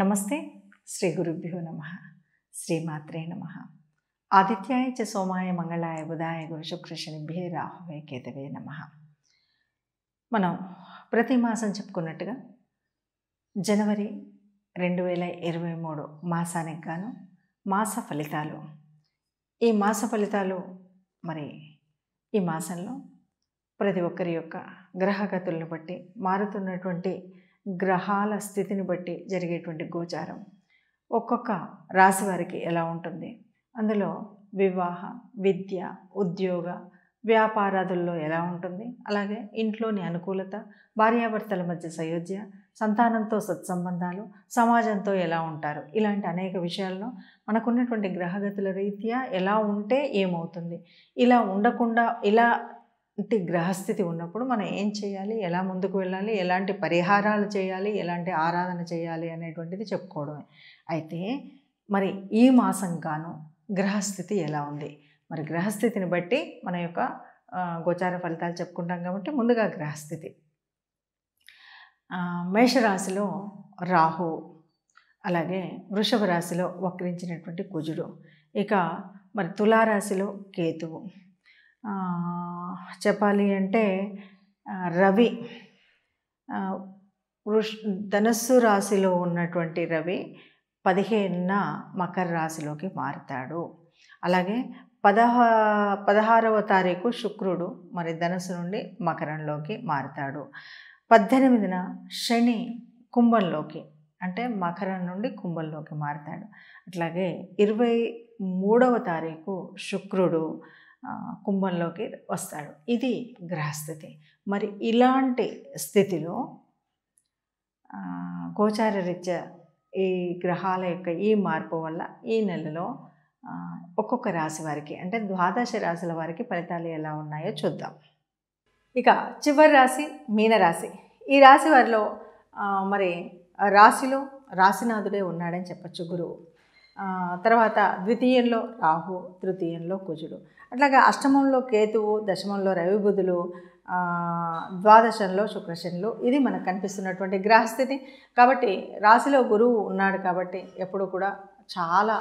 నమస్తే శ్రీ గురుభ్యో నమ శ్రీమాత్రే నమ ఆదిత్యాయ చ సోమాయ మంగళాయ బుధాయ గురు శుక్రశనిభ్యే రాహువే కేతవే నమ మనం ప్రతి మాసం చెప్పుకున్నట్టుగా జనవరి రెండు వేల ఇరవై మూడు మాసానికి గాను మాస ఫలితాలు ఈ మాస ఫలితాలు మరి ఈ మాసంలో ప్రతి ఒక్కరి యొక్క గ్రహగతులను బట్టి మారుతున్నటువంటి గ్రహాల స్థితిని బట్టి జరిగేటువంటి గోచారం ఒక్కొక్క రాశి వారికి ఎలా ఉంటుంది అందులో వివాహ విద్య ఉద్యోగ వ్యాపారాదుల్లో ఎలా ఉంటుంది అలాగే ఇంట్లోని అనుకూలత భార్యాభర్తల మధ్య సయోధ్య సంతానంతో సత్సంబంధాలు సమాజంతో ఎలా ఉంటారు ఇలాంటి అనేక విషయాల్లో మనకున్నటువంటి గ్రహగతుల రీత్యా ఎలా ఉంటే ఏమవుతుంది ఇలా ఉండకుండా ఇలా అంటే గ్రహస్థితి ఉన్నప్పుడు మనం ఏం చేయాలి ఎలా ముందుకు వెళ్ళాలి ఎలాంటి పరిహారాలు చేయాలి ఎలాంటి ఆరాధన చేయాలి అనేటువంటిది చెప్పుకోవడమే అయితే మరి ఈ మాసం గాను గ్రహస్థితి ఎలా ఉంది మరి గ్రహస్థితిని బట్టి మన యొక్క గోచార ఫలితాలు చెప్పుకుంటాం కాబట్టి ముందుగా గ్రహస్థితి మేషరాశిలో రాహు అలాగే వృషభ రాశిలో వక్రించినటువంటి కుజుడు ఇక మరి తులారాశిలో కేతువు చెప్పాలి అంటే రవి వృష్ ధనస్సు రాశిలో ఉన్నటువంటి రవి పదిహేనున మకర రాశిలోకి మారుతాడు అలాగే పదహా పదహారవ తారీఖు శుక్రుడు మరి ధనస్సు నుండి మకరంలోకి మారుతాడు పద్దెనిమిదిన శని కుంభంలోకి అంటే మకరం నుండి కుంభంలోకి మారుతాడు అట్లాగే ఇరవై మూడవ తారీఖు శుక్రుడు కుంభంలోకి వస్తాడు ఇది గ్రహస్థితి మరి ఇలాంటి స్థితిలో గోచారరీత్యా ఈ గ్రహాల యొక్క ఈ మార్పు వల్ల ఈ నెలలో ఒక్కొక్క రాశి వారికి అంటే ద్వాదశ రాశుల వారికి ఫలితాలు ఎలా ఉన్నాయో చూద్దాం ఇక చివరి రాశి మీనరాశి ఈ రాశి వారిలో మరి రాశిలో రాశినాథుడే ఉన్నాడని చెప్పచ్చు గురువు తర్వాత ద్వితీయంలో రాహు తృతీయంలో కుజుడు అట్లాగే అష్టమంలో కేతువు దశమంలో రవిబుధులు ద్వాదశంలో శుక్రశనులు ఇది మనకు కనిపిస్తున్నటువంటి గ్రహస్థితి కాబట్టి రాశిలో గురువు ఉన్నాడు కాబట్టి ఎప్పుడు కూడా చాలా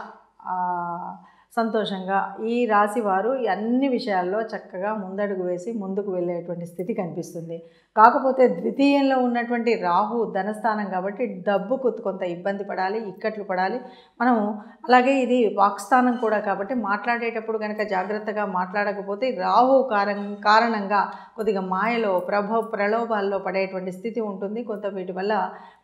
సంతోషంగా ఈ రాశి వారు అన్ని విషయాల్లో చక్కగా ముందడుగు వేసి ముందుకు వెళ్ళేటువంటి స్థితి కనిపిస్తుంది కాకపోతే ద్వితీయంలో ఉన్నటువంటి రాహు ధనస్థానం కాబట్టి డబ్బుకు కొంత ఇబ్బంది పడాలి ఇక్కట్లు పడాలి మనము అలాగే ఇది వాక్స్థానం కూడా కాబట్టి మాట్లాడేటప్పుడు కనుక జాగ్రత్తగా మాట్లాడకపోతే రాహు కారం కారణంగా కొద్దిగా మాయలో ప్రభ ప్రలోభాల్లో పడేటువంటి స్థితి ఉంటుంది కొంత వీటి వల్ల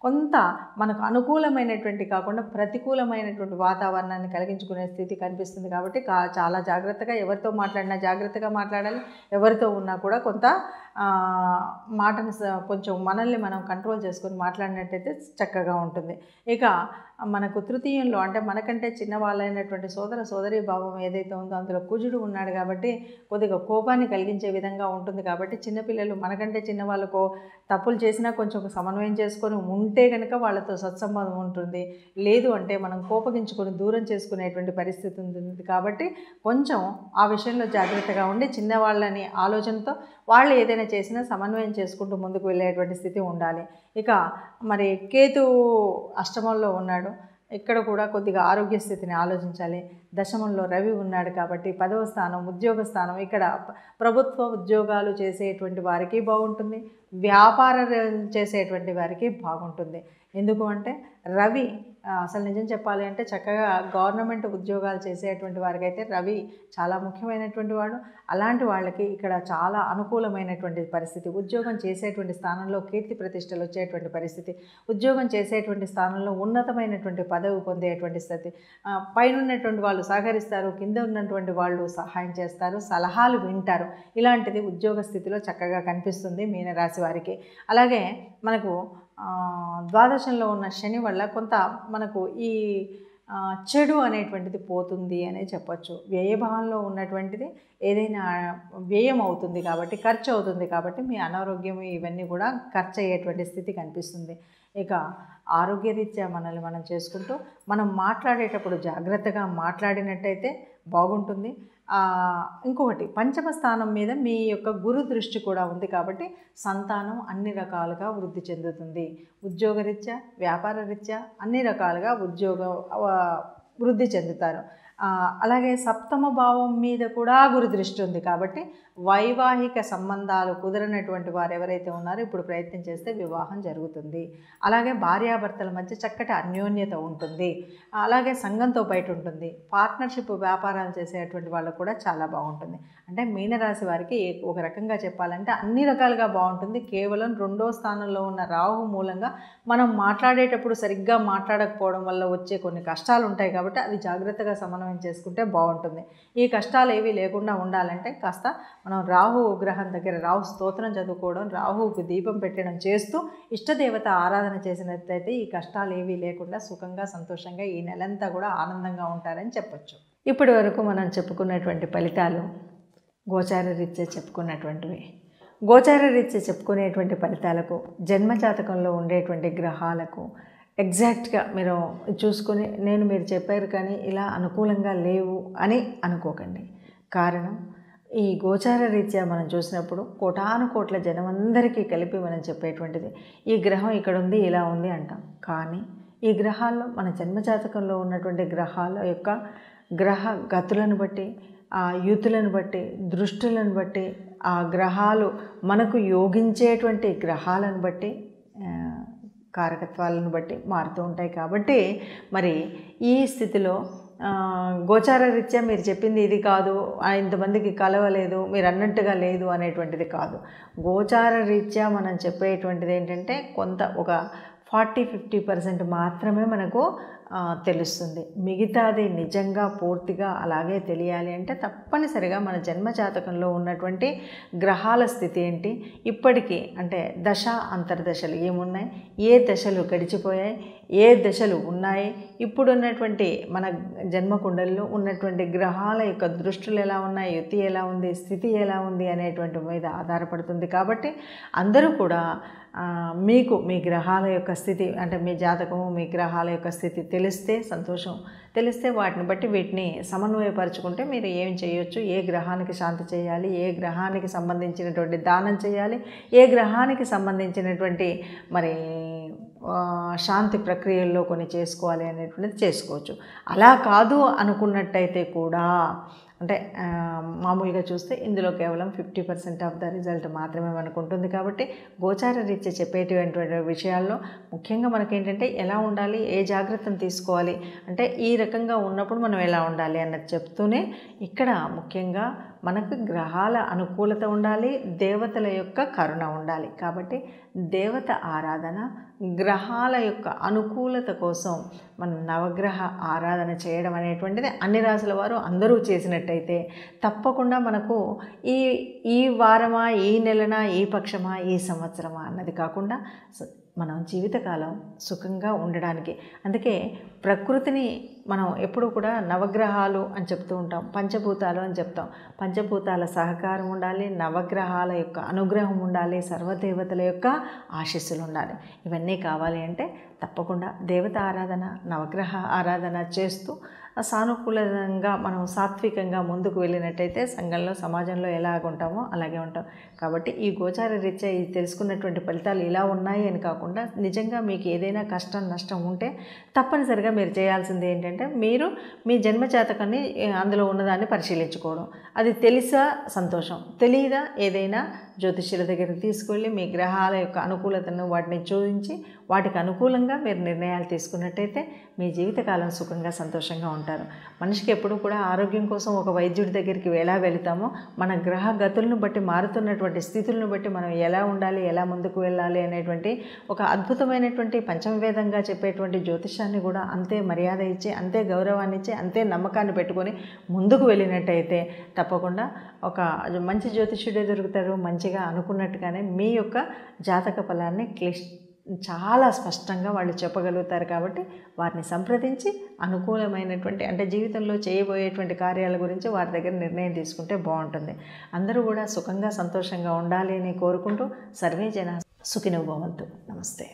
కొంత మనకు అనుకూలమైనటువంటి కాకుండా ప్రతికూలమైనటువంటి వాతావరణాన్ని కలిగించుకునే స్థితి కనిపిస్తుంది చేస్తుంది కాబట్టి చాలా జాగ్రత్తగా ఎవరితో మాట్లాడినా జాగ్రత్తగా మాట్లాడాలి ఎవరితో ఉన్నా కూడా కొంత మాటను కొంచెం మనల్ని మనం కంట్రోల్ చేసుకొని మాట్లాడినట్టయితే చక్కగా ఉంటుంది ఇక మనకు తృతీయంలో అంటే మనకంటే చిన్నవాళ్ళైనటువంటి సోదర సోదరి భావం ఏదైతే ఉందో అందులో కుజుడు ఉన్నాడు కాబట్టి కొద్దిగా కోపాన్ని కలిగించే విధంగా ఉంటుంది కాబట్టి చిన్నపిల్లలు మనకంటే చిన్న వాళ్ళకు తప్పులు చేసినా కొంచెం సమన్వయం చేసుకొని ఉంటే కనుక వాళ్ళతో సత్సంబంధం ఉంటుంది లేదు అంటే మనం కోపగించుకొని దూరం చేసుకునేటువంటి పరిస్థితి ఉంటుంది కాబట్టి కొంచెం ఆ విషయంలో జాగ్రత్తగా ఉండి చిన్నవాళ్ళని ఆలోచనతో వాళ్ళు ఏదైనా ఏదైనా చేసినా సమన్వయం చేసుకుంటూ ముందుకు వెళ్ళేటువంటి స్థితి ఉండాలి ఇక మరి కేతు అష్టమంలో ఉన్నాడు ఇక్కడ కూడా కొద్దిగా ఆరోగ్య స్థితిని ఆలోచించాలి దశమంలో రవి ఉన్నాడు కాబట్టి పదవ స్థానం ఉద్యోగ స్థానం ఇక్కడ ప్రభుత్వ ఉద్యోగాలు చేసేటువంటి వారికి బాగుంటుంది వ్యాపార చేసేటువంటి వారికి బాగుంటుంది ఎందుకు అంటే రవి అసలు నిజం చెప్పాలి అంటే చక్కగా గవర్నమెంట్ ఉద్యోగాలు చేసేటువంటి వారికి అయితే రవి చాలా ముఖ్యమైనటువంటి వాడు అలాంటి వాళ్ళకి ఇక్కడ చాలా అనుకూలమైనటువంటి పరిస్థితి ఉద్యోగం చేసేటువంటి స్థానంలో కీర్తి ప్రతిష్టలు వచ్చేటువంటి పరిస్థితి ఉద్యోగం చేసేటువంటి స్థానంలో ఉన్నతమైనటువంటి పదవి పొందేటువంటి స్థితి పైన ఉన్నటువంటి వాళ్ళు సహకరిస్తారు కింద ఉన్నటువంటి వాళ్ళు సహాయం చేస్తారు సలహాలు వింటారు ఇలాంటిది ఉద్యోగ స్థితిలో చక్కగా కనిపిస్తుంది మీనరాశి వారికి అలాగే మనకు ద్వాదశంలో ఉన్న శని వల్ల కొంత మనకు ఈ చెడు అనేటువంటిది పోతుంది అనే చెప్పచ్చు వ్యయభావంలో ఉన్నటువంటిది ఏదైనా వ్యయం అవుతుంది కాబట్టి ఖర్చు అవుతుంది కాబట్టి మీ అనారోగ్యం ఇవన్నీ కూడా ఖర్చు అయ్యేటువంటి స్థితి కనిపిస్తుంది ఇక ఆరోగ్యరీత్యా మనల్ని మనం చేసుకుంటూ మనం మాట్లాడేటప్పుడు జాగ్రత్తగా మాట్లాడినట్టయితే బాగుంటుంది ఇంకొకటి పంచమ స్థానం మీద మీ యొక్క గురు దృష్టి కూడా ఉంది కాబట్టి సంతానం అన్ని రకాలుగా వృద్ధి చెందుతుంది ఉద్యోగరీత్యా వ్యాపార రీత్యా అన్ని రకాలుగా ఉద్యోగ వృద్ధి చెందుతారు అలాగే సప్తమ భావం మీద కూడా గురు దృష్టి ఉంది కాబట్టి వైవాహిక సంబంధాలు కుదరనటువంటి వారు ఎవరైతే ఉన్నారో ఇప్పుడు ప్రయత్నం చేస్తే వివాహం జరుగుతుంది అలాగే భార్యాభర్తల మధ్య చక్కటి అన్యోన్యత ఉంటుంది అలాగే సంఘంతో బయట ఉంటుంది పార్ట్నర్షిప్ వ్యాపారాలు చేసేటువంటి వాళ్ళకు కూడా చాలా బాగుంటుంది అంటే మీనరాశి వారికి ఒక రకంగా చెప్పాలంటే అన్ని రకాలుగా బాగుంటుంది కేవలం రెండో స్థానంలో ఉన్న రాహు మూలంగా మనం మాట్లాడేటప్పుడు సరిగ్గా మాట్లాడకపోవడం వల్ల వచ్చే కొన్ని కష్టాలు ఉంటాయి కాబట్టి అవి జాగ్రత్తగా సమన్వయం ప్రయాణం చేసుకుంటే బాగుంటుంది ఈ కష్టాలు ఏవి లేకుండా ఉండాలంటే కాస్త మనం రాహు గ్రహం దగ్గర రాహు స్తోత్రం చదువుకోవడం రాహుకు దీపం పెట్టడం చేస్తూ ఇష్టదేవత ఆరాధన చేసినట్లయితే ఈ కష్టాలు ఏవి లేకుండా సుఖంగా సంతోషంగా ఈ నెలంతా కూడా ఆనందంగా ఉంటారని చెప్పొచ్చు ఇప్పటి వరకు మనం చెప్పుకున్నటువంటి ఫలితాలు గోచార రీత్యా చెప్పుకున్నటువంటివి గోచార రీత్యా చెప్పుకునేటువంటి ఫలితాలకు జన్మజాతకంలో ఉండేటువంటి గ్రహాలకు ఎగ్జాక్ట్గా మీరు చూసుకొని నేను మీరు చెప్పారు కానీ ఇలా అనుకూలంగా లేవు అని అనుకోకండి కారణం ఈ గోచార రీత్యా మనం చూసినప్పుడు కోటాను కోట్ల జనం అందరికీ కలిపి మనం చెప్పేటువంటిది ఈ గ్రహం ఇక్కడ ఉంది ఇలా ఉంది అంటాం కానీ ఈ గ్రహాల్లో మన జన్మజాతకంలో ఉన్నటువంటి గ్రహాల యొక్క గ్రహ గతులను బట్టి ఆ యూతులను బట్టి దృష్టులను బట్టి ఆ గ్రహాలు మనకు యోగించేటువంటి గ్రహాలను బట్టి కారకత్వాలను బట్టి మారుతూ ఉంటాయి కాబట్టి మరి ఈ స్థితిలో గోచార రీత్యా మీరు చెప్పింది ఇది కాదు ఇంతమందికి కలవలేదు మీరు అన్నట్టుగా లేదు అనేటువంటిది కాదు గోచార రీత్యా మనం చెప్పేటువంటిది ఏంటంటే కొంత ఒక ఫార్టీ ఫిఫ్టీ పర్సెంట్ మాత్రమే మనకు తెలుస్తుంది మిగతాది నిజంగా పూర్తిగా అలాగే తెలియాలి అంటే తప్పనిసరిగా మన జన్మ జాతకంలో ఉన్నటువంటి గ్రహాల స్థితి ఏంటి ఇప్పటికీ అంటే దశ అంతర్దశలు ఏమున్నాయి ఏ దశలు గడిచిపోయాయి ఏ దశలు ఉన్నాయి ఇప్పుడున్నటువంటి మన జన్మకుండల్లో ఉన్నటువంటి గ్రహాల యొక్క దృష్టిలు ఎలా ఉన్నాయి యుతి ఎలా ఉంది స్థితి ఎలా ఉంది అనేటువంటి మీద ఆధారపడుతుంది కాబట్టి అందరూ కూడా మీకు మీ గ్రహాల యొక్క స్థితి అంటే మీ జాతకము మీ గ్రహాల యొక్క స్థితి తెలియ తెలిస్తే సంతోషం తెలిస్తే వాటిని బట్టి వీటిని సమన్వయపరచుకుంటే మీరు ఏం చేయొచ్చు ఏ గ్రహానికి శాంతి చేయాలి ఏ గ్రహానికి సంబంధించినటువంటి దానం చేయాలి ఏ గ్రహానికి సంబంధించినటువంటి మరి శాంతి ప్రక్రియల్లో కొన్ని చేసుకోవాలి అనేటువంటిది చేసుకోవచ్చు అలా కాదు అనుకున్నట్టయితే కూడా అంటే మామూలుగా చూస్తే ఇందులో కేవలం fifty percent of the result మాత్రమే మనకు ఉంటుంది కాబట్టి గోచార రీత్య చెప్పేటువంటి విషయాల్లో ముఖ్యంగా మనకేంటంటే ఎలా ఉండాలి ఏ జాగ్రత్తను తీసుకోవాలి అంటే ఈ రకంగా ఉన్నప్పుడు మనం ఎలా ఉండాలి అన్నది చెప్తూనే ఇక్కడ ముఖ్యంగా మనకు గ్రహాల అనుకూలత ఉండాలి దేవతల యొక్క కరుణ ఉండాలి కాబట్టి దేవత ఆరాధన గ్రహాల యొక్క అనుకూలత కోసం మనం నవగ్రహ ఆరాధన చేయడం అనేటువంటిది అన్ని రాసుల వారు అందరూ చేసినట్టయితే తప్పకుండా మనకు ఈ ఈ వారమా ఈ నెలనా ఈ పక్షమా ఈ సంవత్సరమా అన్నది కాకుండా మనం జీవితకాలం సుఖంగా ఉండడానికి అందుకే ప్రకృతిని మనం ఎప్పుడు కూడా నవగ్రహాలు అని చెప్తూ ఉంటాం పంచభూతాలు అని చెప్తాం పంచభూతాల సహకారం ఉండాలి నవగ్రహాల యొక్క అనుగ్రహం ఉండాలి సర్వదేవతల యొక్క ఆశీస్సులు ఉండాలి ఇవన్నీ కావాలి అంటే తప్పకుండా దేవత ఆరాధన నవగ్రహ ఆరాధన చేస్తూ సానుకూలంగా మనం సాత్వికంగా ముందుకు వెళ్ళినట్టయితే సంఘంలో సమాజంలో ఉంటామో అలాగే ఉంటాం కాబట్టి ఈ గోచార రీత్యా ఇది తెలుసుకున్నటువంటి ఫలితాలు ఇలా ఉన్నాయి అని కాకుండా నిజంగా మీకు ఏదైనా కష్టం నష్టం ఉంటే తప్పనిసరిగా మీరు చేయాల్సింది ఏంటంటే మీరు మీ జన్మజాతకాన్ని అందులో ఉన్నదాన్ని పరిశీలించుకోవడం అది తెలుసా సంతోషం తెలియదా ఏదైనా జ్యోతిష్యుల దగ్గర తీసుకెళ్ళి మీ గ్రహాల యొక్క అనుకూలతను వాటిని చూపించి వాటికి అనుకూలంగా మీరు నిర్ణయాలు తీసుకున్నట్టయితే మీ జీవితకాలం సుఖంగా సంతోషంగా ఉంటారు మనిషికి ఎప్పుడు కూడా ఆరోగ్యం కోసం ఒక వైద్యుడి దగ్గరికి ఎలా వెళుతామో మన గ్రహ గతులను బట్టి మారుతున్నటువంటి స్థితులను బట్టి మనం ఎలా ఉండాలి ఎలా ముందుకు వెళ్ళాలి అనేటువంటి ఒక అద్భుతమైనటువంటి పంచమవేదంగా చెప్పేటువంటి జ్యోతిషాన్ని కూడా అంతే మర్యాద ఇచ్చి అంతే గౌరవాన్ని ఇచ్చి అంతే నమ్మకాన్ని పెట్టుకొని ముందుకు వెళ్ళినట్టయితే తప్పకుండా ఒక మంచి జ్యోతిష్యుడే దొరుకుతారు మంచి మంచిగా అనుకున్నట్టుగానే మీ యొక్క జాతక ఫలాన్ని క్లిష్ చాలా స్పష్టంగా వాళ్ళు చెప్పగలుగుతారు కాబట్టి వారిని సంప్రదించి అనుకూలమైనటువంటి అంటే జీవితంలో చేయబోయేటువంటి కార్యాల గురించి వారి దగ్గర నిర్ణయం తీసుకుంటే బాగుంటుంది అందరూ కూడా సుఖంగా సంతోషంగా ఉండాలి అని కోరుకుంటూ సర్వే జన సుఖినోభవంతు నమస్తే